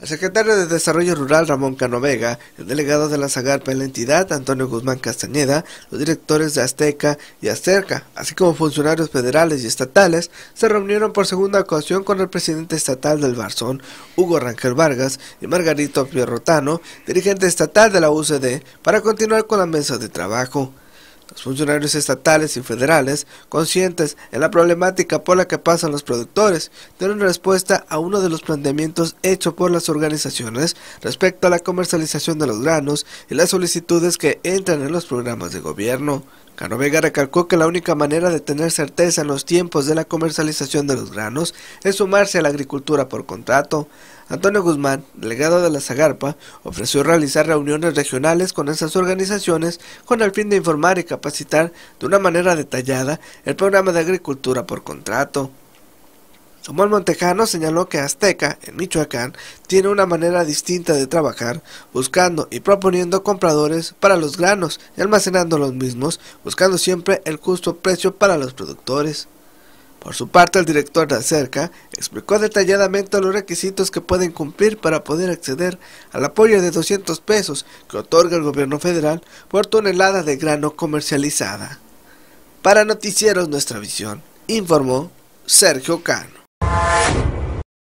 El secretario de Desarrollo Rural Ramón Canovega, el delegado de la Zagarpa en la entidad Antonio Guzmán Castañeda, los directores de Azteca y Acerca, así como funcionarios federales y estatales, se reunieron por segunda ocasión con el presidente estatal del Barzón, Hugo Rangel Vargas, y Margarito Pierrotano, dirigente estatal de la UCD, para continuar con la mesa de trabajo. Los funcionarios estatales y federales, conscientes de la problemática por la que pasan los productores, dieron respuesta a uno de los planteamientos hechos por las organizaciones respecto a la comercialización de los granos y las solicitudes que entran en los programas de gobierno. Cano Vega recalcó que la única manera de tener certeza en los tiempos de la comercialización de los granos es sumarse a la agricultura por contrato. Antonio Guzmán, delegado de la Zagarpa, ofreció realizar reuniones regionales con esas organizaciones con el fin de informar y capacitar capacitar de una manera detallada el programa de agricultura por contrato. Samuel Montejano señaló que Azteca, en Michoacán, tiene una manera distinta de trabajar, buscando y proponiendo compradores para los granos y almacenando los mismos, buscando siempre el justo precio para los productores. Por su parte, el director de Acerca explicó detalladamente los requisitos que pueden cumplir para poder acceder al apoyo de 200 pesos que otorga el gobierno federal por tonelada de grano comercializada. Para Noticieros Nuestra Visión, informó Sergio Cano.